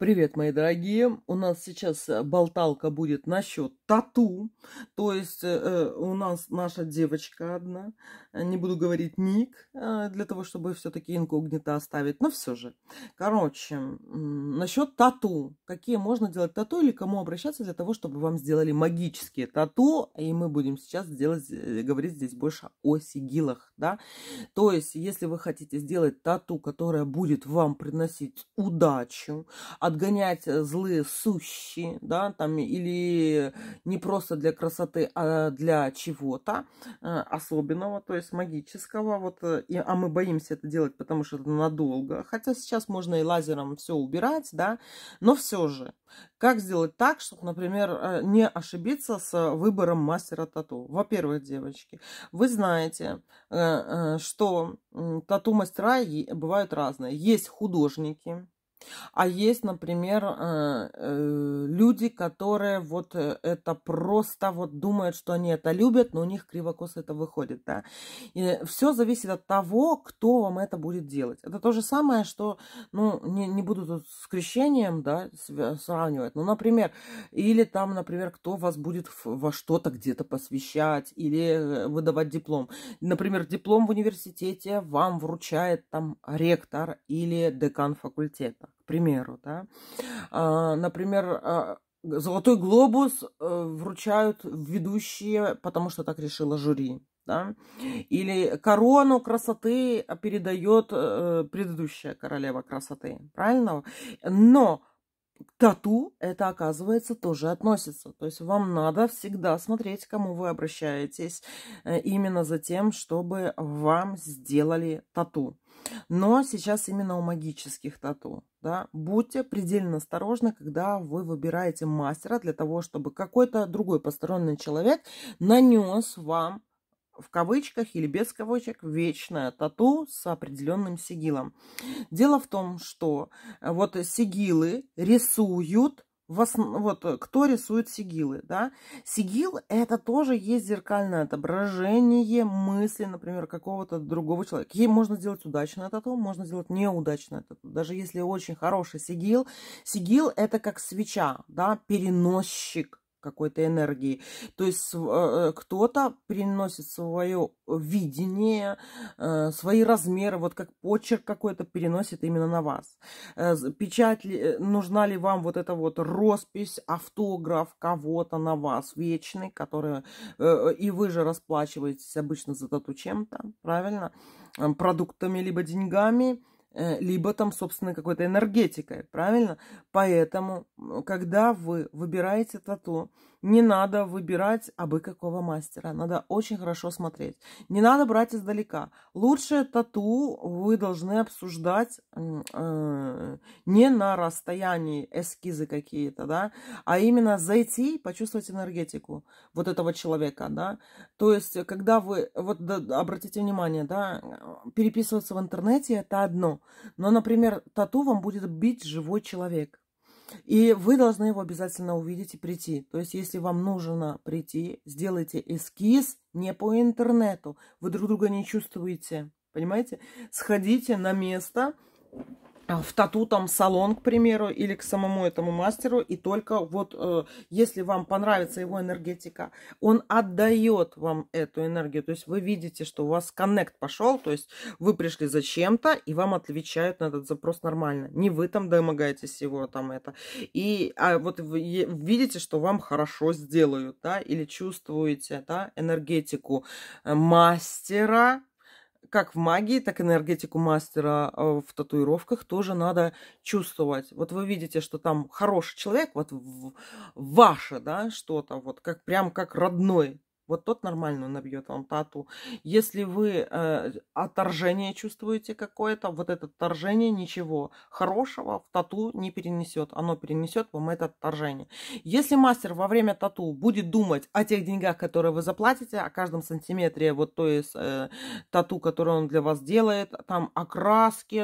Привет, мои дорогие! У нас сейчас э, болталка будет насчет тату. То есть э, э у нас наша девочка одна. Э, не буду говорить ник, э, для того, чтобы все-таки инкогнито оставить. Но все же. Короче, насчет тату. Какие можно делать тату или кому обращаться для того, чтобы вам сделали магические тату. И мы будем сейчас делать, говорить здесь больше о сигилах да. То есть, если вы хотите сделать тату, которая будет вам приносить удачу, отгонять э, злые сущи, да, там, или не просто для красоты, а для чего-то э, особенного, то есть магического, вот, э, и, а мы боимся это делать, потому что это надолго, хотя сейчас можно и лазером все убирать, да, но все же как сделать так, чтобы, например, э, не ошибиться с выбором мастера тату? Во-первых, девочки, вы знаете, э, э, что тату-мастера бывают разные. Есть художники, а есть, например, э, э, люди, которые вот э, это просто вот думают, что они это любят, но у них кривокос это выходит, да. И все зависит от того, кто вам это будет делать. Это то же самое, что, ну, не, не буду тут с крещением, да, сравнивать, ну, например, или там, например, кто вас будет во что-то где-то посвящать или выдавать диплом. Например, диплом в университете вам вручает там ректор или декан факультета к примеру, да. А, например, а, Золотой глобус э, вручают ведущие, потому что так решила жюри. Да? Или корону красоты передает э, предыдущая королева красоты. Правильно? Но к тату это, оказывается, тоже относится. То есть вам надо всегда смотреть, кому вы обращаетесь, э, именно за тем, чтобы вам сделали тату. Но сейчас именно у магических тату. Да? Будьте предельно осторожны, когда вы выбираете мастера для того, чтобы какой-то другой посторонний человек нанес вам в кавычках или без кавычек вечное тату с определенным сигилом. Дело в том, что э, вот сигилы рисуют в основ... вот э, кто рисует сигилы, да? Сигил это тоже есть зеркальное отображение мысли, например, какого-то другого человека. Ей можно сделать удачно тату, можно сделать неудачно тату. Даже если очень хороший сигил, сигил это как свеча, да, переносчик какой-то энергии. То есть э, э, кто-то переносит свое видение, э, свои размеры, вот как почерк какой-то переносит именно на вас. Печать, ли, нужна ли вам вот эта вот роспись, автограф кого-то на вас вечный, который, и вы же расплачиваетесь обычно за тату чем-то, правильно? Продуктами либо деньгами. Э, либо там, собственно, какой-то энергетикой, правильно? Поэтому, когда вы выбираете тату, не надо выбирать абы какого мастера, надо очень хорошо смотреть. Не надо брать издалека. Лучшее тату вы должны обсуждать э, не на расстоянии эскизы какие-то, да, а именно зайти и почувствовать энергетику вот этого человека, да. То есть, когда вы, вот да, обратите внимание, да, э, переписываться в интернете это одно, но, например, тату вам будет бить живой человек. И вы должны его обязательно увидеть и прийти. То есть, если вам нужно прийти, сделайте эскиз не по интернету. Вы друг друга не чувствуете. Понимаете? Сходите на место, Э, в тату там салон, к примеру, или к самому этому мастеру. И только вот э, если вам понравится его энергетика, он отдает вам эту энергию. То есть вы видите, что у вас коннект пошел, то есть вы пришли за чем-то, и вам отвечают на этот запрос нормально. Не вы там домогаетесь его а там это. И а вот вы видите, что вам хорошо сделают, да, или чувствуете, да, энергетику э, мастера, как в магии, так и энергетику мастера э, в татуировках тоже надо чувствовать. Вот вы видите, что там хороший человек, вот ваше, да, что-то, вот как прям как родной вот тот нормально набьет вам тату. Если вы э, отторжение чувствуете какое-то, вот это отторжение ничего хорошего в тату не перенесет. Оно перенесет вам это отторжение. Если мастер во время тату будет думать о тех деньгах, которые вы заплатите, о каждом сантиметре, вот то есть э, тату, которую он для вас делает, там окраски,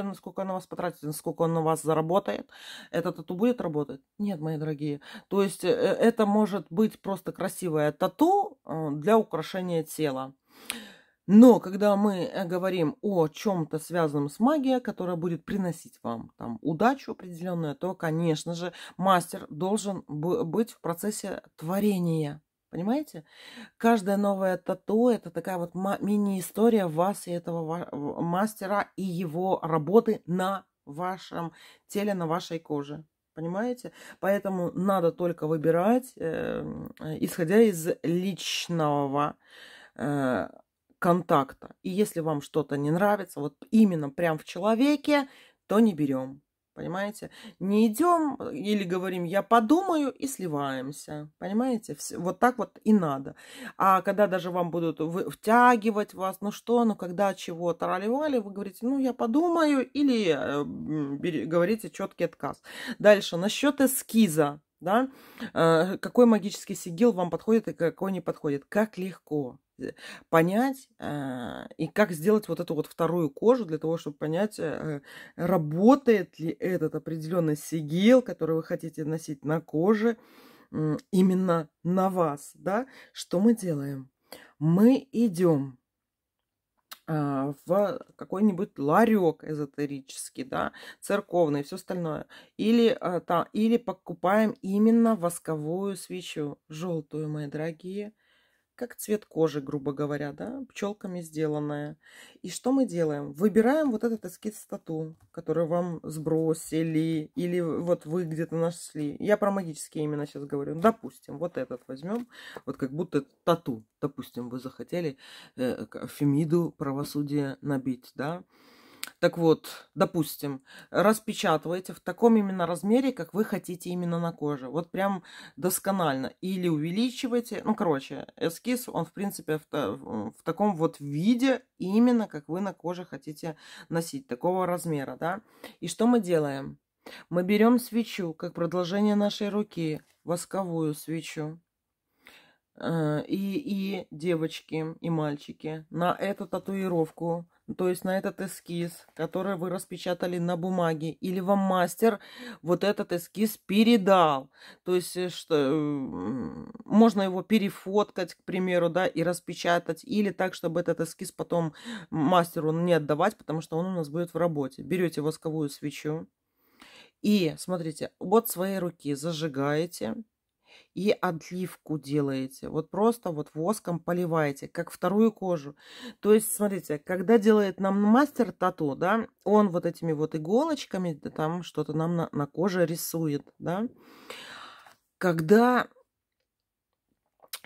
краске, насколько он на вас потратит, насколько он на вас заработает, это тату будет работать? Нет, мои дорогие. То есть э, это может быть просто красивое тату, э, для украшения тела. Но когда мы э, говорим о чем-то связанном с магией, которая будет приносить вам там удачу определенную, то, конечно же, мастер должен быть в процессе творения. Понимаете? Каждое новое тату – это такая вот мини-история вас и этого мастера и его работы на вашем теле, на вашей коже. Понимаете? Поэтому надо только выбирать, эм, э, исходя из личного э, контакта. И если вам что-то не нравится, вот именно прям в человеке, то не берем. Понимаете? Не идем или говорим, я подумаю и сливаемся. Понимаете? Вот так вот и надо. А когда даже вам будут втягивать вас, ну что, ну когда чего, тараливали, вы говорите, ну я подумаю или э, говорите четкий отказ. Дальше, насчет эскиза. Да? Э, какой магический сигил вам подходит и какой не подходит. Как легко понять э, и как сделать вот эту вот вторую кожу для того, чтобы понять, э, работает ли этот определенный сигил, который вы хотите носить на коже, э, именно на вас, да? Что мы делаем? Мы идем э, в какой-нибудь ларек эзотерический, да, церковный все остальное. Или, э, там, или покупаем именно восковую свечу, желтую, мои дорогие, как цвет кожи, грубо говоря, да, пчелками сделанная. И что мы делаем? Выбираем вот этот эскиз стату, который вам сбросили, или вот вы где-то нашли. Я про магические именно сейчас говорю. Допустим, вот этот возьмем, вот как будто тату, допустим, вы захотели э, фемиду правосудия набить, да, так вот, допустим, распечатываете в таком именно размере, как вы хотите именно на коже. Вот прям досконально. Или увеличиваете. Ну, короче, эскиз, он, в принципе, в, в таком вот виде, именно как вы на коже хотите носить. Такого размера, да. И что мы делаем? Мы берем свечу, как продолжение нашей руки, восковую свечу. Э, и, и девочки, и мальчики на эту татуировку то есть на этот эскиз, который вы распечатали на бумаге, или вам мастер вот этот эскиз передал. То есть э, что, э, можно его перефоткать, к примеру, да, и распечатать, или так, чтобы этот эскиз потом мастеру не отдавать, потому что он у нас будет в работе. Берете восковую свечу и, смотрите, вот своей руки зажигаете – и отливку делаете. Вот просто вот воском поливаете, как вторую кожу. То есть, смотрите, когда делает нам мастер тату, да, он вот этими вот иголочками да, там что-то нам на, на коже рисует, да. Когда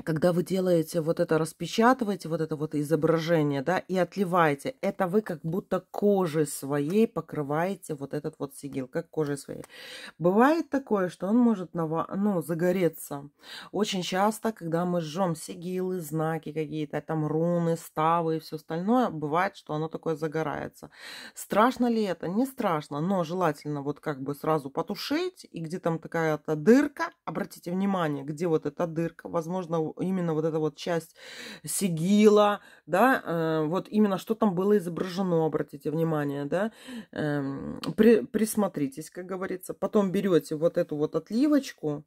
когда вы делаете вот это, распечатываете вот это вот изображение, да, и отливаете, это вы как будто кожей своей покрываете вот этот вот сигил, как кожей своей. Бывает такое, что он может, нава... ну, загореться. Очень часто, когда мы жжем сигилы, знаки какие-то, там руны, ставы и все остальное, бывает, что оно такое загорается. Страшно ли это? Не страшно, но желательно вот как бы сразу потушить, и где там такая-то дырка, обратите внимание, где вот эта дырка, возможно, именно вот эта вот часть сигила, да, э, вот именно что там было изображено, обратите внимание, да, э, при, присмотритесь, как говорится. Потом берете вот эту вот отливочку,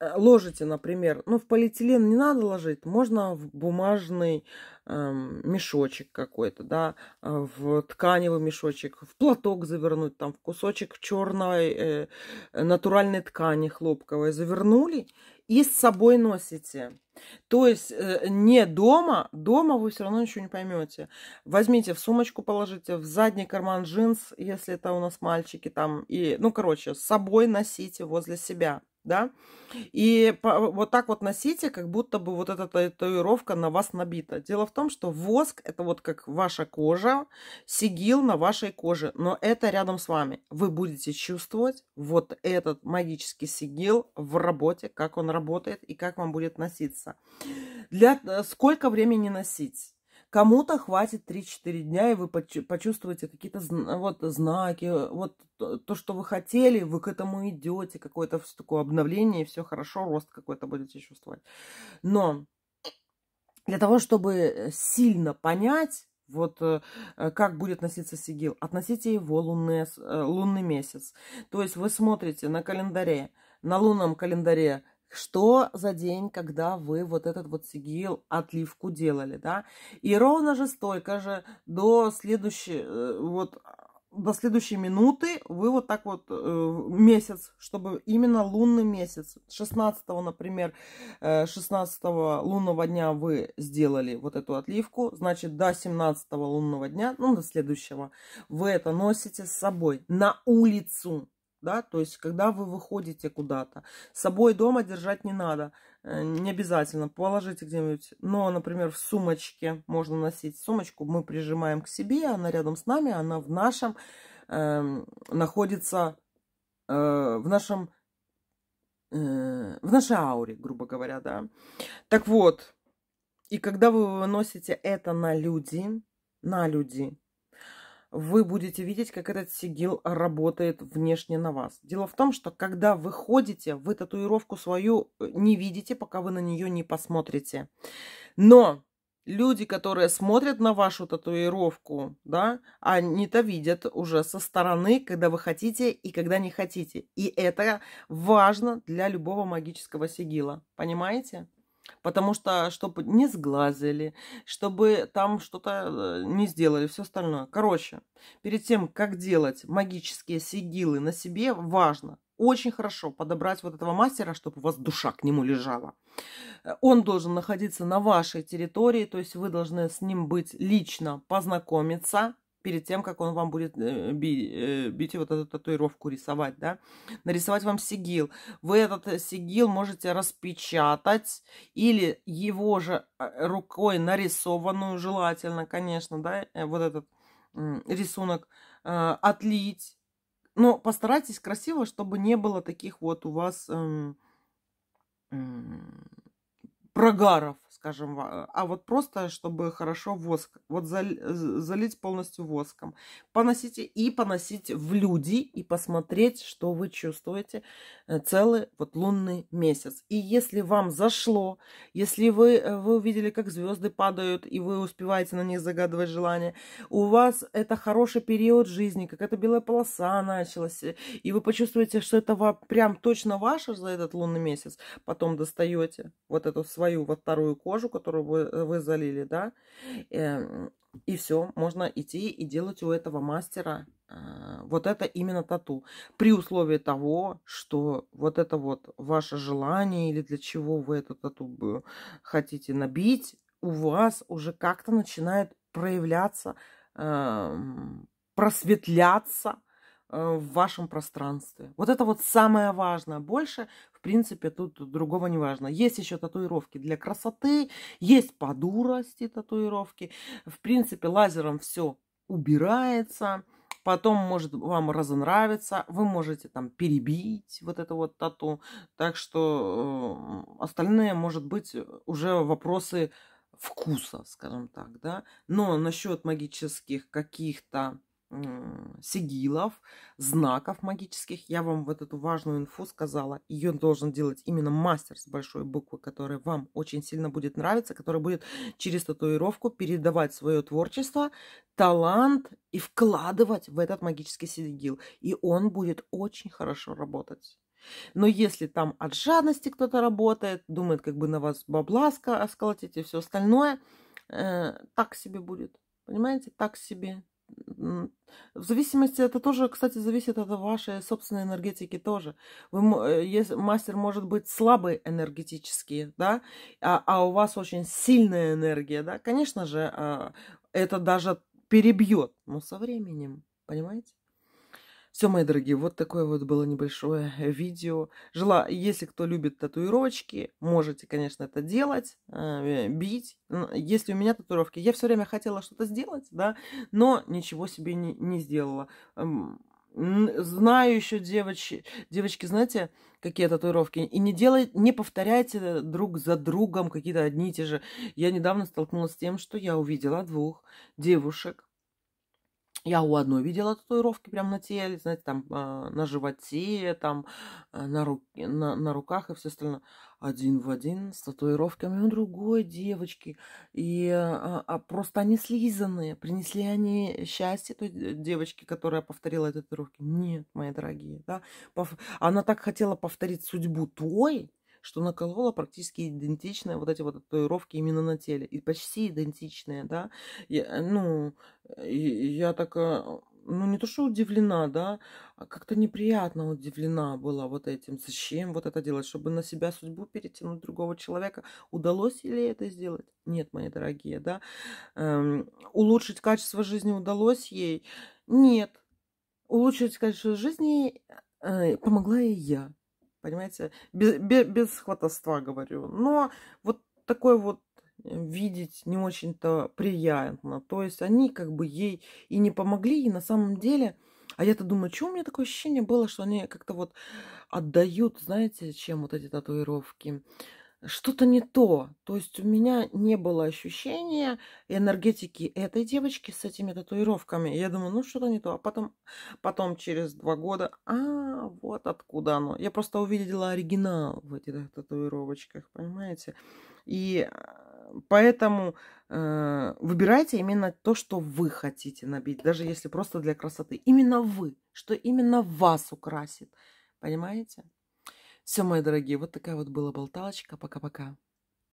Э, ложите, например, ну, в полиэтилен не надо ложить, можно в бумажный э, мешочек какой-то, да, э, в тканевый мешочек, в платок завернуть, там, в кусочек черной э, натуральной ткани хлопковой завернули и с собой носите. То есть э, не дома, дома вы все равно ничего не поймете. Возьмите в сумочку, положите в задний карман джинс, если это у нас мальчики там, и, ну, короче, с собой носите возле себя – да, и вот так вот носите, как будто бы вот эта татуировка на вас набита. Дело в том, что воск это вот как ваша кожа, сигил на вашей коже, но это рядом с вами. Вы будете чувствовать вот этот магический сигил в работе, как он работает и как вам будет носиться. Для э, сколько времени носить? Кому-то хватит 3-4 дня, и вы почувствуете какие-то вот знаки, вот то, что вы хотели, вы к этому идете, какое-то все такое обновление, и все хорошо, рост какой-то будете чувствовать. Но для того, чтобы э, сильно понять, вот э, э, как будет носиться сигил, относите его лунный, лунный месяц. То есть вы смотрите на календаре, на лунном календаре что за день, когда вы вот этот вот сигил отливку делали, да, и ровно же столько же до следующей, э, вот, до следующей минуты вы вот так вот э, месяц, чтобы именно лунный месяц, 16, например, э, 16 лунного дня вы сделали вот эту отливку, значит, до 17 лунного дня, ну, до следующего, вы это носите с собой на улицу, да, то есть, когда вы выходите куда-то, с собой дома держать не надо, э, не обязательно, положите где-нибудь, но, например, в сумочке можно носить сумочку, мы прижимаем к себе, она рядом с нами, она в нашем, э, находится э, в нашем, э, в нашей ауре, грубо говоря, да. Так вот, и когда вы выносите это на люди, на люди, вы будете видеть, как этот сигил работает внешне на вас. Дело в том, что когда вы ходите, вы татуировку свою э, не видите, пока вы на нее не посмотрите. Но люди, которые смотрят на вашу татуировку, да, они-то видят уже со стороны, когда вы хотите и когда не хотите. И это важно для любого магического сигила. Понимаете? Потому что, чтобы не сглазили, чтобы там что-то э, не сделали, все остальное. Короче, перед тем, как делать магические сигилы на себе, важно очень хорошо подобрать вот этого мастера, чтобы у вас душа к нему лежала. Э, он должен находиться на вашей территории, то есть вы должны с ним быть лично познакомиться, перед тем, как он вам будет э, бить, э, бить вот эту татуировку рисовать, да, нарисовать вам сигил. Вы этот э, сигил можете распечатать или его же рукой нарисованную, желательно, конечно, да, вот этот рисунок отлить. Но постарайтесь красиво, чтобы не было таких вот у вас эм, прогаров скажем, а вот просто, чтобы хорошо воск, вот залить полностью воском. Поносите и поносить в люди, и посмотреть, что вы чувствуете э, целый вот лунный месяц. И если вам зашло, если вы, э, вы увидели, как звезды падают, и вы успеваете на них загадывать желания, у вас это хороший период жизни, какая-то белая полоса началась, э, и вы почувствуете, что это прям точно ваше за этот лунный месяц, потом достаете вот эту свою, вот вторую кожу, кожу, которую вы, э, вы залили, да, эм, и все, можно идти и делать у этого мастера а, вот это именно тату. При условии того, что вот это вот ваше желание или для чего вы эту тату хотите набить, у вас уже как-то начинает проявляться, эм, просветляться Э, в вашем пространстве. Вот это вот самое важное. Больше, в принципе, тут другого не важно. Есть еще татуировки для красоты, есть по дурости татуировки. В принципе, лазером все убирается. Потом может вам разонравиться, вы можете там перебить вот это вот тату. Так что э, остальные, может быть, уже вопросы вкуса, скажем так, да. Но насчет магических каких-то сигилов, знаков магических. Я вам вот эту важную инфу сказала. Ее должен делать именно мастер с большой буквы, который вам очень сильно будет нравиться, который будет через татуировку передавать свое творчество, талант и вкладывать в этот магический сигил. И он будет очень хорошо работать. Но если там от жадности кто-то работает, думает, как бы на вас бабла сколотить и все остальное, э, так себе будет. Понимаете, так себе в зависимости, это тоже, кстати, зависит от вашей собственной энергетики тоже. Вы, э, есть, мастер может быть слабый энергетически, да, а, а у вас очень сильная энергия, да, конечно же, а, это даже перебьет, но со временем, понимаете? Все, мои дорогие, вот такое вот было небольшое э, видео. Жила, если кто любит татуировочки, можете, конечно, это делать, э, э, бить. Если у меня татуировки, я все время хотела что-то сделать, да, но ничего себе не, не сделала. Знаю еще девочки, девочки, знаете, какие татуировки. И не делайте, не повторяйте друг за другом какие-то одни и те же. Я недавно столкнулась с тем, что я увидела двух девушек, я у одной видела татуировки прямо на теле, знаете, там э, на животе, там э, на, ру... на, на руках и все остальное. Один в один с татуировками у другой девочки. И а, а просто они слизанные. Принесли они счастье той девочке, которая повторила эти татуировки? Нет, мои дорогие. Да? Она так хотела повторить судьбу той, что наколола практически идентичные вот эти вот татуировки именно на теле. И почти идентичные, да. Я, э, ну, э, я так, э, ну, не то что удивлена, да, а как-то неприятно удивлена была вот этим. Зачем вот это делать? Чтобы на себя судьбу перетянуть другого человека. Удалось ли это сделать? Нет, мои дорогие, да. Эм, улучшить качество жизни удалось ей? Нет. Улучшить качество жизни э, помогла и я понимаете, без, без, без хватовства говорю. Но вот такое вот э, видеть не очень-то приятно. То есть они как бы ей и не помогли, и на самом деле... А я-то думаю, что у меня такое ощущение было, что они как-то вот отдают, знаете, чем вот эти татуировки? что-то не то. То есть у меня не было ощущения энергетики этой девочки с этими татуировками. Я думаю, ну что-то не то. А потом, потом через два года, а вот откуда оно. Я просто увидела оригинал в этих татуировочках, понимаете? И а, поэтому э, выбирайте именно то, что вы хотите набить, даже если просто для красоты. Именно вы, что именно вас украсит. Понимаете? Все, мои дорогие, вот такая вот была болталочка. Пока-пока.